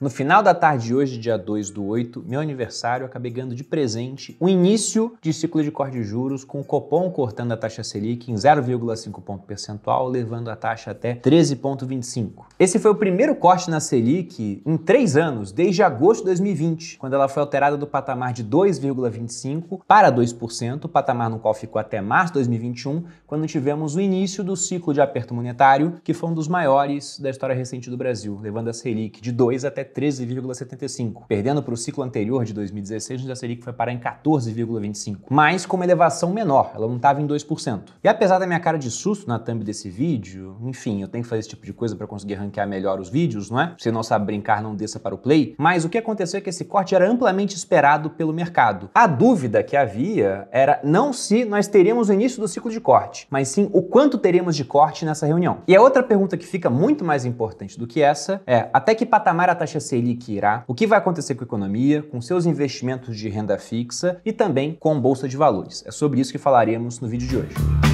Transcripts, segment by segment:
No final da tarde de hoje, dia 2 do 8, meu aniversário, acabei ganhando de presente o início de ciclo de corte de juros, com o Copom cortando a taxa Selic em 0,5 ponto percentual, levando a taxa até 13,25. Esse foi o primeiro corte na Selic em três anos, desde agosto de 2020, quando ela foi alterada do patamar de 2,25 para 2%, patamar no qual ficou até março de 2021, quando tivemos o início do ciclo de aperto monetário, que foi um dos maiores da história recente do Brasil, levando a Selic de 2 até 13,75. Perdendo para o ciclo anterior de 2016, onde a Selic foi parar em 14,25. Mas com uma elevação menor, ela não estava em 2%. E apesar da minha cara de susto na thumb desse vídeo, enfim, eu tenho que fazer esse tipo de coisa para conseguir ranquear melhor os vídeos, não é? Se não sabe brincar, não desça para o play. Mas o que aconteceu é que esse corte era amplamente esperado pelo mercado. A dúvida que havia era não se nós teríamos o início do ciclo de corte, mas sim o quanto teremos de corte nessa reunião. E a outra pergunta que fica muito mais importante do que essa é até que patamar a taxa a Selic irá, o que vai acontecer com a economia, com seus investimentos de renda fixa e também com bolsa de valores. É sobre isso que falaremos no vídeo de hoje.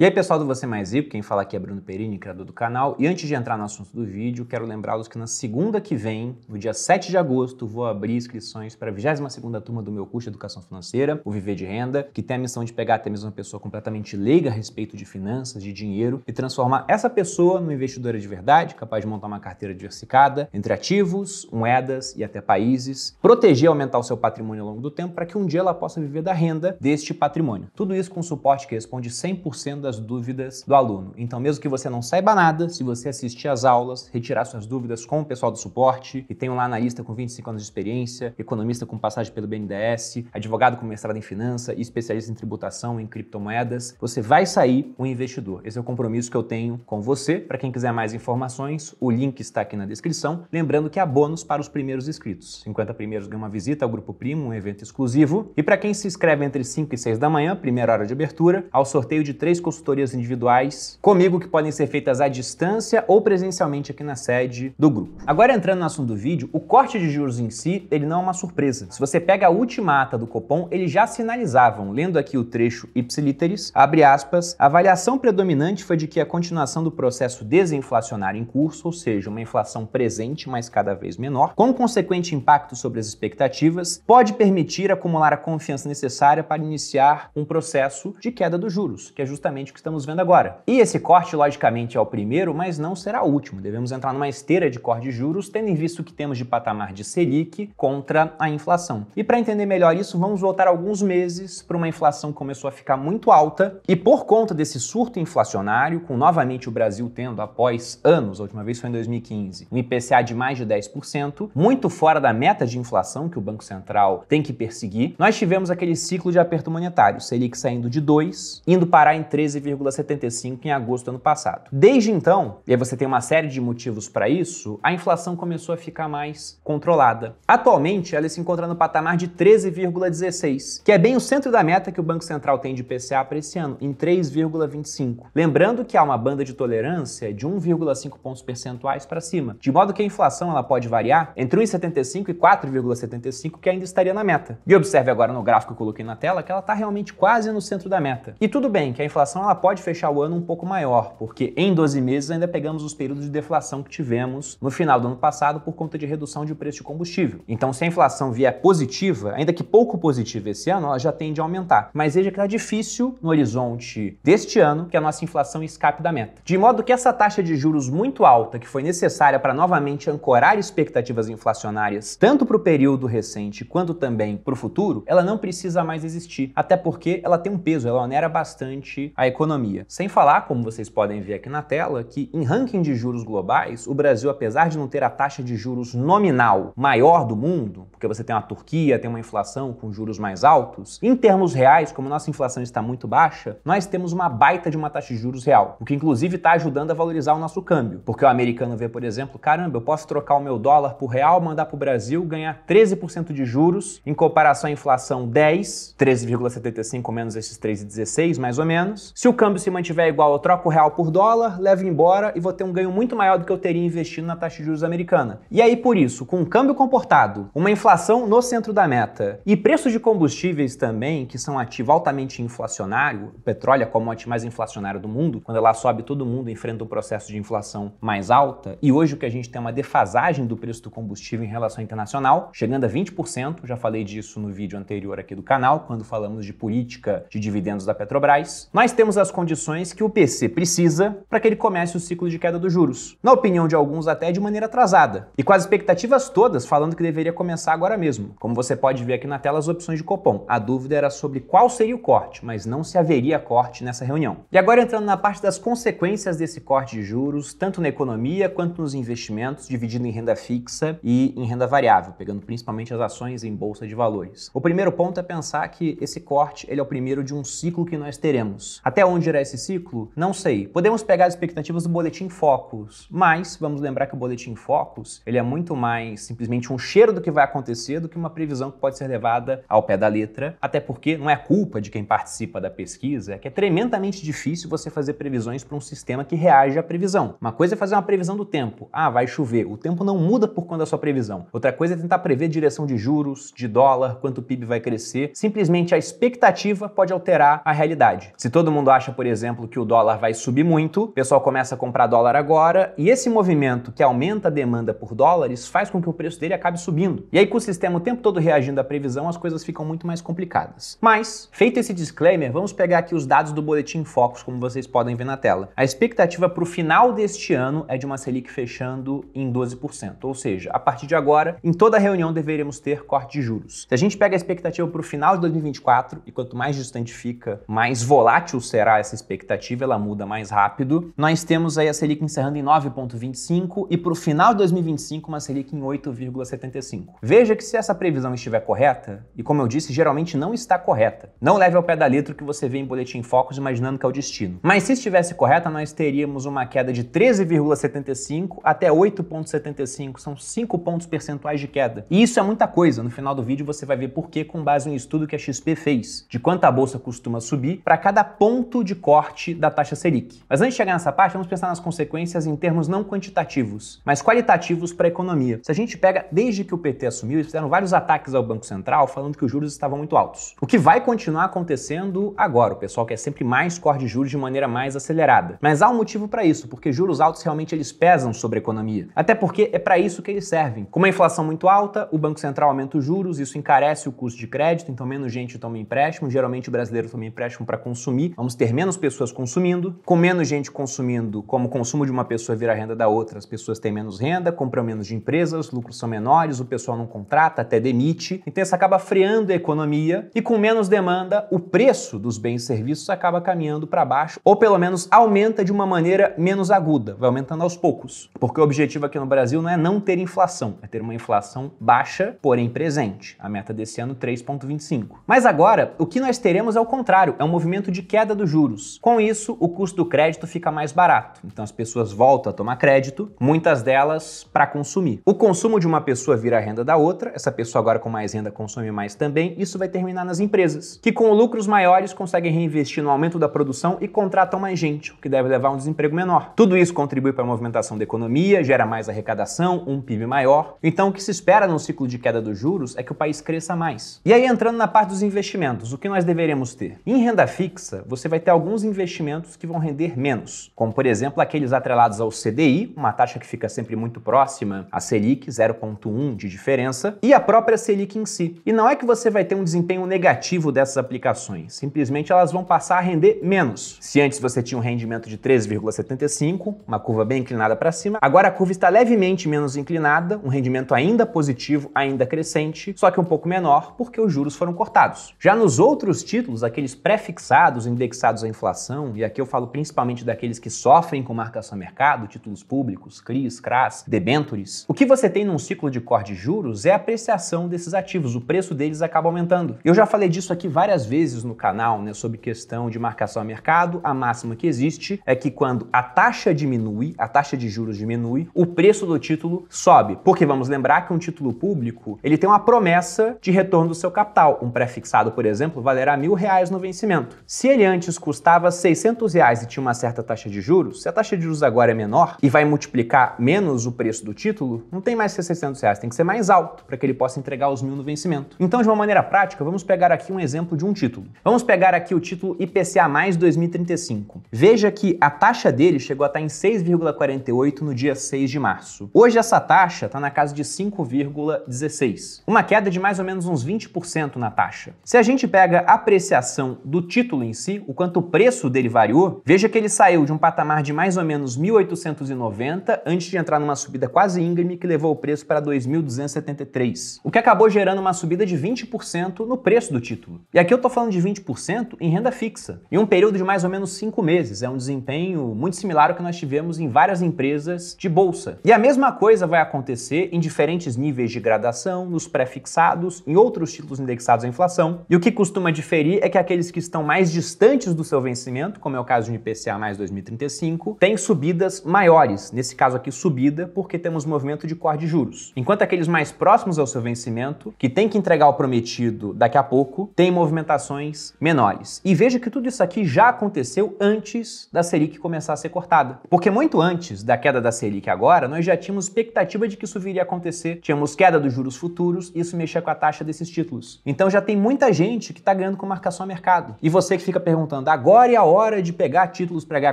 E aí, pessoal do Você Mais Rico, quem fala aqui é Bruno Perini, criador do canal. E antes de entrar no assunto do vídeo, quero lembrá-los que na segunda que vem, no dia 7 de agosto, vou abrir inscrições para a 22 turma do meu curso de Educação Financeira, o Viver de Renda, que tem a missão de pegar até mesmo uma pessoa completamente leiga a respeito de finanças, de dinheiro, e transformar essa pessoa numa investidora de verdade, capaz de montar uma carteira diversificada entre ativos, moedas e até países, proteger e aumentar o seu patrimônio ao longo do tempo para que um dia ela possa viver da renda deste patrimônio. Tudo isso com suporte que responde 100% da das dúvidas do aluno. Então, mesmo que você não saiba nada, se você assistir às aulas, retirar suas dúvidas com o pessoal do suporte, e tem um lá analista com 25 anos de experiência, economista com passagem pelo BNDES, advogado com mestrado em finança e especialista em tributação em criptomoedas, você vai sair um investidor. Esse é o compromisso que eu tenho com você. Para quem quiser mais informações, o link está aqui na descrição. Lembrando que há bônus para os primeiros inscritos. 50 primeiros ganham uma visita ao Grupo Primo, um evento exclusivo. E para quem se inscreve entre 5 e 6 da manhã, primeira hora de abertura, ao sorteio de três consultorias consultorias individuais comigo que podem ser feitas à distância ou presencialmente aqui na sede do grupo. Agora entrando no assunto do vídeo, o corte de juros em si, ele não é uma surpresa. Se você pega a última ata do Copom, eles já sinalizavam, lendo aqui o trecho ipsiliteris, abre aspas, a avaliação predominante foi de que a continuação do processo desinflacionário em curso, ou seja, uma inflação presente, mas cada vez menor, com consequente impacto sobre as expectativas, pode permitir acumular a confiança necessária para iniciar um processo de queda dos juros, que é justamente que estamos vendo agora. E esse corte, logicamente, é o primeiro, mas não será o último. Devemos entrar numa esteira de corte de juros, tendo em vista o que temos de patamar de Selic contra a inflação. E para entender melhor isso, vamos voltar alguns meses para uma inflação que começou a ficar muito alta e por conta desse surto inflacionário, com novamente o Brasil tendo após anos, a última vez foi em 2015, um IPCA de mais de 10%, muito fora da meta de inflação que o Banco Central tem que perseguir, nós tivemos aquele ciclo de aperto monetário, Selic saindo de 2, indo parar em 13 13,75 em agosto do ano passado. Desde então, e aí você tem uma série de motivos para isso, a inflação começou a ficar mais controlada. Atualmente, ela se encontra no patamar de 13,16, que é bem o centro da meta que o Banco Central tem de PCA para esse ano, em 3,25. Lembrando que há uma banda de tolerância de 1,5 pontos percentuais para cima, de modo que a inflação ela pode variar entre 1,75 e 4,75, que ainda estaria na meta. E observe agora no gráfico que eu coloquei na tela que ela está realmente quase no centro da meta. E tudo bem que a inflação ela pode fechar o ano um pouco maior, porque em 12 meses ainda pegamos os períodos de deflação que tivemos no final do ano passado por conta de redução de preço de combustível. Então, se a inflação vier positiva, ainda que pouco positiva esse ano, ela já tende a aumentar. Mas veja que está difícil no horizonte deste ano que a nossa inflação escape da meta. De modo que essa taxa de juros muito alta, que foi necessária para novamente ancorar expectativas inflacionárias, tanto para o período recente quanto também para o futuro, ela não precisa mais existir, até porque ela tem um peso, ela onera bastante a economia. Sem falar, como vocês podem ver aqui na tela, que em ranking de juros globais, o Brasil, apesar de não ter a taxa de juros nominal maior do mundo, porque você tem a Turquia, tem uma inflação com juros mais altos, em termos reais, como nossa inflação está muito baixa, nós temos uma baita de uma taxa de juros real, o que inclusive está ajudando a valorizar o nosso câmbio, porque o americano vê, por exemplo, caramba, eu posso trocar o meu dólar por real, mandar para o Brasil, ganhar 13% de juros, em comparação à inflação 10, 13,75 menos esses 3,16 mais ou menos, se o câmbio se mantiver igual, eu troco o real por dólar, levo embora e vou ter um ganho muito maior do que eu teria investindo na taxa de juros americana. E aí, por isso, com um câmbio comportado, uma inflação no centro da meta e preços de combustíveis também, que são ativo altamente inflacionário, o petróleo é a commodity mais inflacionária do mundo, quando ela sobe, todo mundo enfrenta um processo de inflação mais alta, e hoje o que a gente tem é uma defasagem do preço do combustível em relação internacional, chegando a 20%, já falei disso no vídeo anterior aqui do canal, quando falamos de política de dividendos da Petrobras. Nós temos temos as condições que o PC precisa para que ele comece o ciclo de queda dos juros. Na opinião de alguns, até de maneira atrasada. E com as expectativas todas falando que deveria começar agora mesmo. Como você pode ver aqui na tela, as opções de Copom. A dúvida era sobre qual seria o corte, mas não se haveria corte nessa reunião. E agora entrando na parte das consequências desse corte de juros, tanto na economia quanto nos investimentos, dividido em renda fixa e em renda variável, pegando principalmente as ações em bolsa de valores. O primeiro ponto é pensar que esse corte ele é o primeiro de um ciclo que nós teremos. Até até onde irá esse ciclo? Não sei. Podemos pegar as expectativas do boletim Focus, mas vamos lembrar que o boletim Focus ele é muito mais simplesmente um cheiro do que vai acontecer do que uma previsão que pode ser levada ao pé da letra, até porque não é culpa de quem participa da pesquisa, é que é tremendamente difícil você fazer previsões para um sistema que reage à previsão. Uma coisa é fazer uma previsão do tempo. Ah, vai chover. O tempo não muda por conta da sua previsão. Outra coisa é tentar prever direção de juros, de dólar, quanto o PIB vai crescer. Simplesmente a expectativa pode alterar a realidade. Se todo mundo acha, por exemplo, que o dólar vai subir muito, o pessoal começa a comprar dólar agora, e esse movimento que aumenta a demanda por dólares faz com que o preço dele acabe subindo. E aí, com o sistema o tempo todo reagindo à previsão, as coisas ficam muito mais complicadas. Mas, feito esse disclaimer, vamos pegar aqui os dados do Boletim Focus, como vocês podem ver na tela. A expectativa para o final deste ano é de uma Selic fechando em 12%, ou seja, a partir de agora, em toda reunião deveremos ter corte de juros. Se a gente pega a expectativa para o final de 2024, e quanto mais distante fica, mais volátil será será essa expectativa, ela muda mais rápido. Nós temos aí a Selic encerrando em 9,25 e para o final de 2025 uma Selic em 8,75. Veja que se essa previsão estiver correta, e como eu disse, geralmente não está correta, não leve ao pé da letra o que você vê em Boletim Focus imaginando que é o destino. Mas se estivesse correta, nós teríamos uma queda de 13,75 até 8,75, são 5 pontos percentuais de queda. E isso é muita coisa, no final do vídeo você vai ver por que com base em um estudo que a XP fez, de quanto a bolsa costuma subir para cada ponto ponto de corte da taxa Selic. Mas antes de chegar nessa parte, vamos pensar nas consequências em termos não quantitativos, mas qualitativos para a economia. Se a gente pega desde que o PT assumiu, eles fizeram vários ataques ao Banco Central falando que os juros estavam muito altos. O que vai continuar acontecendo agora. O pessoal quer sempre mais corte de juros de maneira mais acelerada. Mas há um motivo para isso, porque juros altos realmente eles pesam sobre a economia. Até porque é para isso que eles servem. Com uma inflação muito alta, o Banco Central aumenta os juros, isso encarece o custo de crédito, então menos gente toma empréstimo. Geralmente o brasileiro toma empréstimo para consumir. Vamos ter menos pessoas consumindo, com menos gente consumindo, como o consumo de uma pessoa vira renda da outra, as pessoas têm menos renda, compram menos de empresas, lucros são menores, o pessoal não contrata, até demite. Então isso acaba freando a economia e com menos demanda, o preço dos bens e serviços acaba caminhando para baixo, ou pelo menos aumenta de uma maneira menos aguda, vai aumentando aos poucos. Porque o objetivo aqui no Brasil não é não ter inflação, é ter uma inflação baixa, porém presente. A meta desse ano 3.25. Mas agora, o que nós teremos é o contrário, é um movimento de queda dos juros. Com isso, o custo do crédito fica mais barato, então as pessoas voltam a tomar crédito, muitas delas para consumir. O consumo de uma pessoa vira a renda da outra, essa pessoa agora com mais renda consome mais também, isso vai terminar nas empresas, que com lucros maiores conseguem reinvestir no aumento da produção e contratam mais gente, o que deve levar a um desemprego menor. Tudo isso contribui para a movimentação da economia, gera mais arrecadação, um PIB maior. Então, o que se espera no ciclo de queda dos juros é que o país cresça mais. E aí, entrando na parte dos investimentos, o que nós deveremos ter? Em renda fixa, você você vai ter alguns investimentos que vão render menos, como por exemplo aqueles atrelados ao CDI, uma taxa que fica sempre muito próxima à Selic, 0,1 de diferença, e a própria Selic em si. E não é que você vai ter um desempenho negativo dessas aplicações, simplesmente elas vão passar a render menos. Se antes você tinha um rendimento de 3,75, uma curva bem inclinada para cima, agora a curva está levemente menos inclinada, um rendimento ainda positivo, ainda crescente, só que um pouco menor, porque os juros foram cortados. Já nos outros títulos, aqueles pré-fixados, indexados, indexados à inflação, e aqui eu falo principalmente daqueles que sofrem com marcação a mercado, títulos públicos, CRIs, CRAS, debentures, o que você tem num ciclo de corte de juros é a apreciação desses ativos, o preço deles acaba aumentando. Eu já falei disso aqui várias vezes no canal, né, sobre questão de marcação a mercado, a máxima que existe é que quando a taxa diminui, a taxa de juros diminui, o preço do título sobe, porque vamos lembrar que um título público, ele tem uma promessa de retorno do seu capital, um pré-fixado, por exemplo, valerá mil reais no vencimento. Se ele antes antes custava 600 reais e tinha uma certa taxa de juros, se a taxa de juros agora é menor e vai multiplicar menos o preço do título, não tem mais que ser 600 reais, tem que ser mais alto para que ele possa entregar os mil no vencimento. Então, de uma maneira prática, vamos pegar aqui um exemplo de um título. Vamos pegar aqui o título IPCA mais 2035. Veja que a taxa dele chegou a estar tá em 6,48 no dia 6 de março. Hoje essa taxa está na casa de 5,16, uma queda de mais ou menos uns 20% na taxa. Se a gente pega a apreciação do título em si, o Quanto o preço dele variou, veja que ele saiu de um patamar de mais ou menos 1.890 antes de entrar numa subida quase íngreme que levou o preço para 2.273, o que acabou gerando uma subida de 20% no preço do título. E aqui eu estou falando de 20% em renda fixa, em um período de mais ou menos 5 meses. É um desempenho muito similar ao que nós tivemos em várias empresas de bolsa. E a mesma coisa vai acontecer em diferentes níveis de gradação, nos pré-fixados, em outros títulos indexados à inflação. E o que costuma diferir é que aqueles que estão mais distantes antes do seu vencimento, como é o caso de um IPCA mais 2035, tem subidas maiores, nesse caso aqui subida, porque temos movimento de corte de juros. Enquanto aqueles mais próximos ao seu vencimento, que tem que entregar o prometido daqui a pouco, tem movimentações menores. E veja que tudo isso aqui já aconteceu antes da Selic começar a ser cortada. Porque muito antes da queda da Selic agora, nós já tínhamos expectativa de que isso viria a acontecer, tínhamos queda dos juros futuros, isso mexia com a taxa desses títulos. Então já tem muita gente que está ganhando com marcação a mercado. E você que fica perguntando perguntando: agora é a hora de pegar títulos para ganhar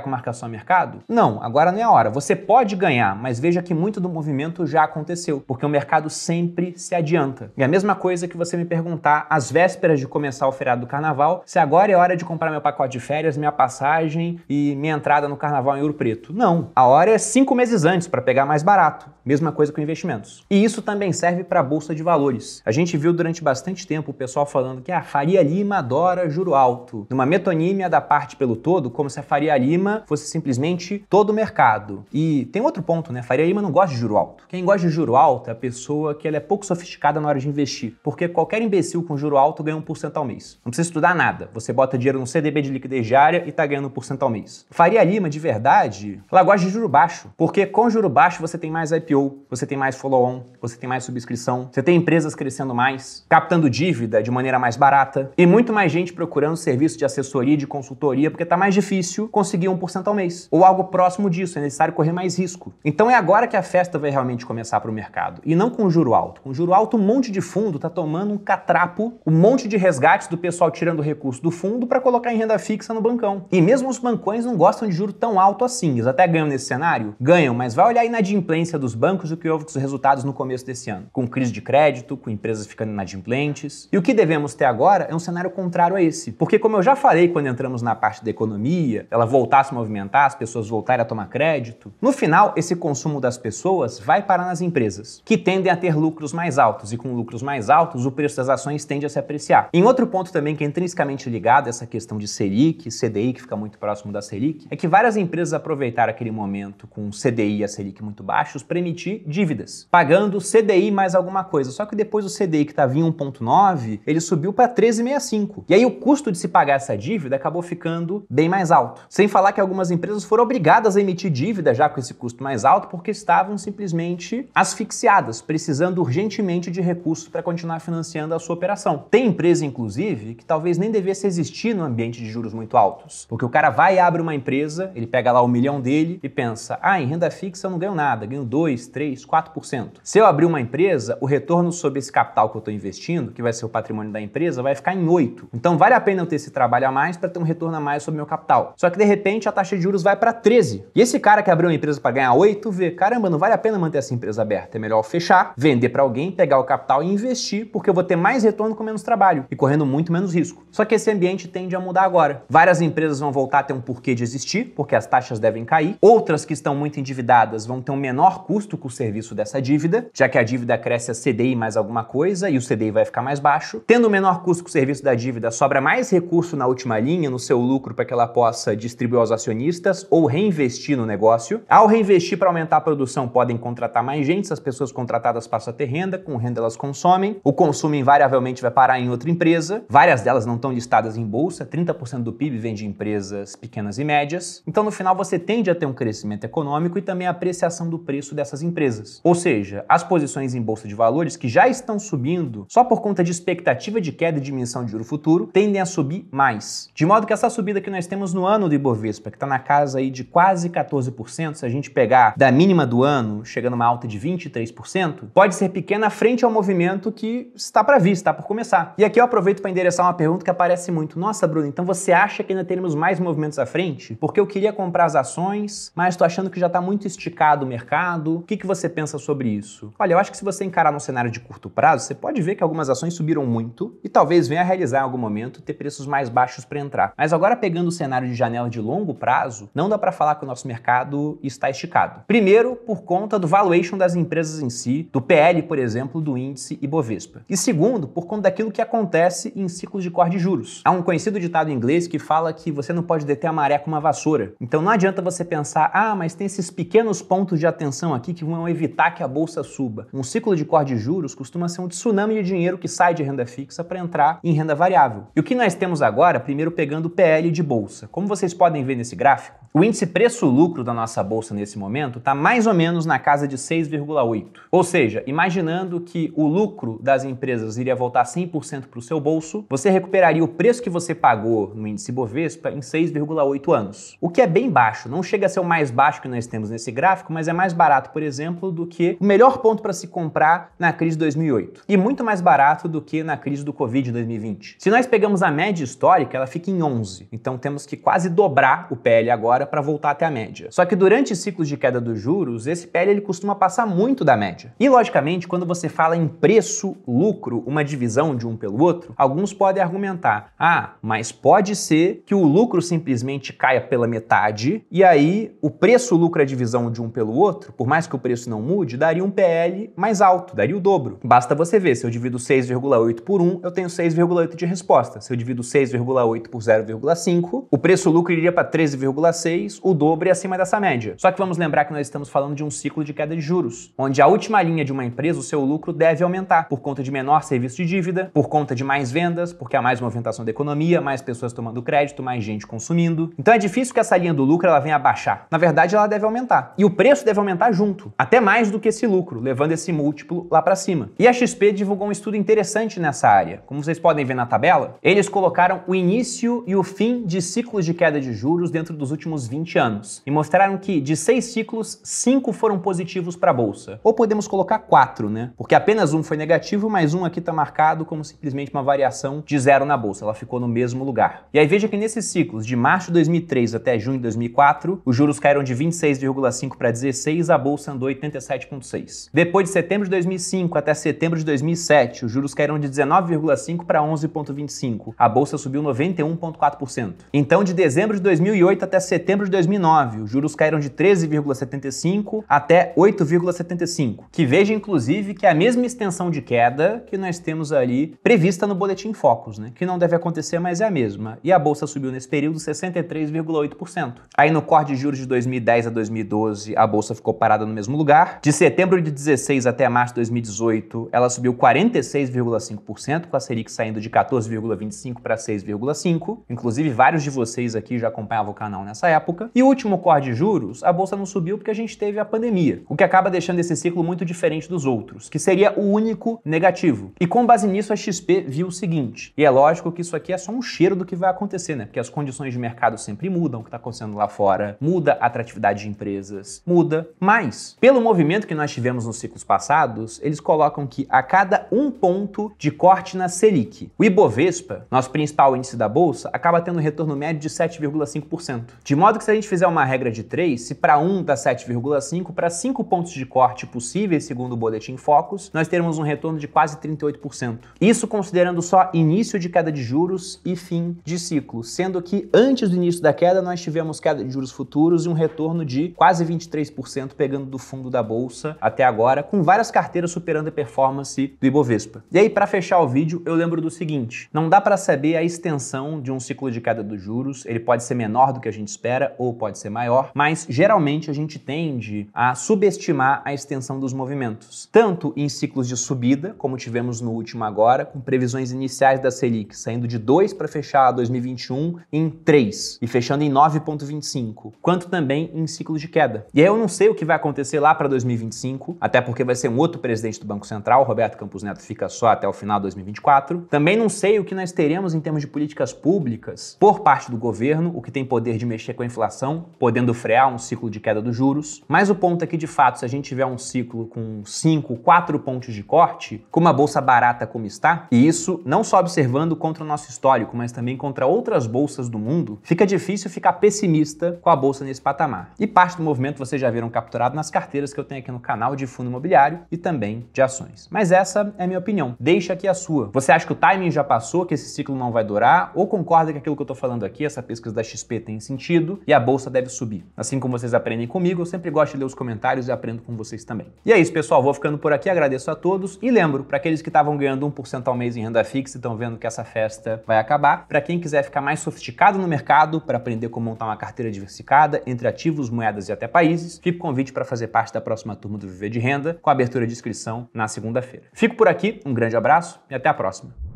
com marcação a mercado? Não, agora não é a hora. Você pode ganhar, mas veja que muito do movimento já aconteceu, porque o mercado sempre se adianta. E a mesma coisa que você me perguntar às vésperas de começar o feriado do carnaval, se agora é hora de comprar meu pacote de férias, minha passagem e minha entrada no carnaval em Ouro Preto. Não, a hora é cinco meses antes para pegar mais barato. Mesma coisa com investimentos. E isso também serve para a bolsa de valores. A gente viu durante bastante tempo o pessoal falando que a Faria Lima adora juro alto. Numa metonímia é da parte pelo todo, como se a Faria Lima fosse simplesmente todo o mercado. E tem outro ponto, né? Faria Lima não gosta de juro alto. Quem gosta de juro alto é a pessoa que ela é pouco sofisticada na hora de investir, porque qualquer imbecil com juro alto ganha 1% ao mês. Não precisa estudar nada. Você bota dinheiro no CDB de liquidez diária e tá ganhando 1% ao mês. Faria Lima, de verdade, ela gosta de juro baixo, porque com juro baixo você tem mais IPO, você tem mais follow-on, você tem mais subscrição, você tem empresas crescendo mais, captando dívida de maneira mais barata e muito mais gente procurando serviço de assessoria de de consultoria, porque está mais difícil conseguir 1% ao mês. Ou algo próximo disso, é necessário correr mais risco. Então é agora que a festa vai realmente começar para o mercado. E não com juro alto. Com juro alto, um monte de fundo está tomando um catrapo, um monte de resgates do pessoal tirando recurso do fundo para colocar em renda fixa no bancão. E mesmo os bancões não gostam de juro tão alto assim. Eles até ganham nesse cenário? Ganham, mas vai olhar a inadimplência dos bancos e o que houve com os resultados no começo desse ano. Com crise de crédito, com empresas ficando inadimplentes. E o que devemos ter agora é um cenário contrário a esse. Porque, como eu já falei quando quando entramos na parte da economia, ela voltar a se movimentar, as pessoas voltarem a tomar crédito. No final, esse consumo das pessoas vai parar nas empresas, que tendem a ter lucros mais altos, e com lucros mais altos, o preço das ações tende a se apreciar. Em outro ponto também que é intrinsecamente ligado a essa questão de Selic, CDI, que fica muito próximo da Selic, é que várias empresas aproveitaram aquele momento com CDI e a Selic muito baixos para emitir dívidas, pagando CDI mais alguma coisa. Só que depois o CDI que estava em 1,9, ele subiu para 13,65. E aí o custo de se pagar essa dívida acabou ficando bem mais alto. Sem falar que algumas empresas foram obrigadas a emitir dívida já com esse custo mais alto porque estavam simplesmente asfixiadas, precisando urgentemente de recursos para continuar financiando a sua operação. Tem empresa, inclusive, que talvez nem devesse existir no ambiente de juros muito altos, porque o cara vai e abre uma empresa, ele pega lá o milhão dele e pensa: ah, em renda fixa eu não ganho nada, ganho 2, 3, 4%. Se eu abrir uma empresa, o retorno sobre esse capital que eu estou investindo, que vai ser o patrimônio da empresa, vai ficar em 8%. Então vale a pena eu ter esse trabalho a mais para ter um retorno a mais sobre meu capital. Só que de repente a taxa de juros vai para 13. E esse cara que abriu uma empresa para ganhar 8 vê, caramba, não vale a pena manter essa empresa aberta. É melhor fechar, vender para alguém, pegar o capital e investir, porque eu vou ter mais retorno com menos trabalho e correndo muito menos risco. Só que esse ambiente tende a mudar agora. Várias empresas vão voltar a ter um porquê de existir, porque as taxas devem cair. Outras que estão muito endividadas vão ter um menor custo com o serviço dessa dívida, já que a dívida cresce a CDI mais alguma coisa e o CDI vai ficar mais baixo. Tendo um menor custo com o serviço da dívida, sobra mais recurso na última linha no seu lucro para que ela possa distribuir aos acionistas ou reinvestir no negócio. Ao reinvestir para aumentar a produção, podem contratar mais gente, as pessoas contratadas passam a ter renda, com renda elas consomem, o consumo invariavelmente vai parar em outra empresa, várias delas não estão listadas em bolsa, 30% do PIB vem de empresas pequenas e médias. Então no final você tende a ter um crescimento econômico e também a apreciação do preço dessas empresas. Ou seja, as posições em bolsa de valores que já estão subindo só por conta de expectativa de queda e diminuição de juro futuro tendem a subir mais. De de modo que essa subida que nós temos no ano do Ibovespa, que está na casa aí de quase 14%, se a gente pegar da mínima do ano, chegando a uma alta de 23%, pode ser pequena frente ao movimento que está para vir, está por começar. E aqui eu aproveito para endereçar uma pergunta que aparece muito. Nossa, Bruno, então você acha que ainda teremos mais movimentos à frente? Porque eu queria comprar as ações, mas estou achando que já está muito esticado o mercado. O que, que você pensa sobre isso? Olha, eu acho que se você encarar num cenário de curto prazo, você pode ver que algumas ações subiram muito e talvez venha a realizar em algum momento ter preços mais baixos para entrar entrar. Mas agora pegando o cenário de janela de longo prazo, não dá para falar que o nosso mercado está esticado. Primeiro, por conta do valuation das empresas em si, do PL, por exemplo, do índice Ibovespa. E segundo, por conta daquilo que acontece em ciclos de corte de juros. Há um conhecido ditado inglês que fala que você não pode deter a maré com uma vassoura. Então não adianta você pensar, ah, mas tem esses pequenos pontos de atenção aqui que vão evitar que a bolsa suba. Um ciclo de corte de juros costuma ser um tsunami de dinheiro que sai de renda fixa para entrar em renda variável. E o que nós temos agora, primeiro pegando pegando PL de bolsa. Como vocês podem ver nesse gráfico, o índice preço-lucro da nossa bolsa nesse momento está mais ou menos na casa de 6,8. Ou seja, imaginando que o lucro das empresas iria voltar 100% para o seu bolso, você recuperaria o preço que você pagou no índice Bovespa em 6,8 anos. O que é bem baixo, não chega a ser o mais baixo que nós temos nesse gráfico, mas é mais barato, por exemplo, do que o melhor ponto para se comprar na crise de 2008 e muito mais barato do que na crise do Covid de 2020. Se nós pegamos a média histórica, ela fica em 11. Então temos que quase dobrar o PL agora para voltar até a média. Só que durante ciclos de queda dos juros, esse PL ele costuma passar muito da média. E logicamente, quando você fala em preço, lucro, uma divisão de um pelo outro, alguns podem argumentar: "Ah, mas pode ser que o lucro simplesmente caia pela metade e aí o preço, lucro, a divisão de um pelo outro, por mais que o preço não mude, daria um PL mais alto, daria o dobro". Basta você ver, se eu divido 6,8 por 1, eu tenho 6,8 de resposta. Se eu divido 6,8 por 0,5, o preço lucro iria para 13,6 o dobro e acima dessa média. Só que vamos lembrar que nós estamos falando de um ciclo de queda de juros, onde a última linha de uma empresa, o seu lucro deve aumentar por conta de menor serviço de dívida, por conta de mais vendas, porque há mais movimentação da economia, mais pessoas tomando crédito, mais gente consumindo. Então é difícil que essa linha do lucro ela venha a baixar. Na verdade, ela deve aumentar. E o preço deve aumentar junto, até mais do que esse lucro, levando esse múltiplo lá para cima. E a XP divulgou um estudo interessante nessa área. Como vocês podem ver na tabela, eles colocaram o início e o fim de ciclos de queda de juros dentro dos últimos últimos 20 anos e mostraram que de seis ciclos, cinco foram positivos para a bolsa. Ou podemos colocar quatro, né? Porque apenas um foi negativo, mas um aqui está marcado como simplesmente uma variação de zero na bolsa. Ela ficou no mesmo lugar. E aí veja que nesses ciclos, de março de 2003 até junho de 2004, os juros caíram de 26,5 para 16, a bolsa andou 87,6. Depois de setembro de 2005 até setembro de 2007, os juros caíram de 19,5 para 11,25. A bolsa subiu 91,4%. Então, de dezembro de 2008 até setembro setembro de 2009, os juros caíram de 13,75 até 8,75, que veja inclusive que é a mesma extensão de queda que nós temos ali prevista no boletim Focus, né? Que não deve acontecer, mas é a mesma. E a bolsa subiu nesse período 63,8%. Aí no corte de juros de 2010 a 2012, a bolsa ficou parada no mesmo lugar. De setembro de 16 até março de 2018, ela subiu 46,5%, com a Selic saindo de 14,25 para 6,5. Inclusive, vários de vocês aqui já acompanhavam o canal nessa época época. E o último corte de juros, a bolsa não subiu porque a gente teve a pandemia, o que acaba deixando esse ciclo muito diferente dos outros, que seria o único negativo. E com base nisso, a XP viu o seguinte, e é lógico que isso aqui é só um cheiro do que vai acontecer, né? Porque as condições de mercado sempre mudam, o que está acontecendo lá fora, muda a atratividade de empresas, muda. Mas, pelo movimento que nós tivemos nos ciclos passados, eles colocam que a cada um ponto de corte na Selic, o Ibovespa, nosso principal índice da bolsa, acaba tendo um retorno médio de 7,5%. De modo modo que se a gente fizer uma regra de 3, se para 1 dá 7,5, para 5 pontos de corte possíveis, segundo o boletim Focus, nós teremos um retorno de quase 38%. Isso considerando só início de queda de juros e fim de ciclo, sendo que antes do início da queda nós tivemos queda de juros futuros e um retorno de quase 23% pegando do fundo da bolsa até agora, com várias carteiras superando a performance do Ibovespa. E aí para fechar o vídeo, eu lembro do seguinte, não dá para saber a extensão de um ciclo de queda dos juros, ele pode ser menor do que a gente espera era ou pode ser maior, mas geralmente a gente tende a subestimar a extensão dos movimentos, tanto em ciclos de subida, como tivemos no último agora, com previsões iniciais da Selic saindo de 2 para fechar 2021 em 3 e fechando em 9.25, quanto também em ciclos de queda. E aí eu não sei o que vai acontecer lá para 2025, até porque vai ser um outro presidente do Banco Central, Roberto Campos Neto fica só até o final de 2024. Também não sei o que nós teremos em termos de políticas públicas por parte do governo, o que tem poder de mexer com a a inflação, podendo frear um ciclo de queda dos juros. Mas o ponto é que, de fato, se a gente tiver um ciclo com 5, 4 pontos de corte, com uma bolsa barata como está, e isso não só observando contra o nosso histórico, mas também contra outras bolsas do mundo, fica difícil ficar pessimista com a bolsa nesse patamar. E parte do movimento vocês já viram capturado nas carteiras que eu tenho aqui no canal de fundo imobiliário e também de ações. Mas essa é a minha opinião. Deixa aqui a sua. Você acha que o timing já passou, que esse ciclo não vai durar, ou concorda que aquilo que eu estou falando aqui, essa pesquisa da XP tem sentido? e a bolsa deve subir. Assim como vocês aprendem comigo, eu sempre gosto de ler os comentários e aprendo com vocês também. E é isso, pessoal. Vou ficando por aqui, agradeço a todos e lembro, para aqueles que estavam ganhando 1% ao mês em renda fixa e estão vendo que essa festa vai acabar, para quem quiser ficar mais sofisticado no mercado, para aprender como montar uma carteira diversificada entre ativos, moedas e até países, fico convite para fazer parte da próxima turma do Viver de Renda, com abertura de inscrição na segunda-feira. Fico por aqui, um grande abraço e até a próxima.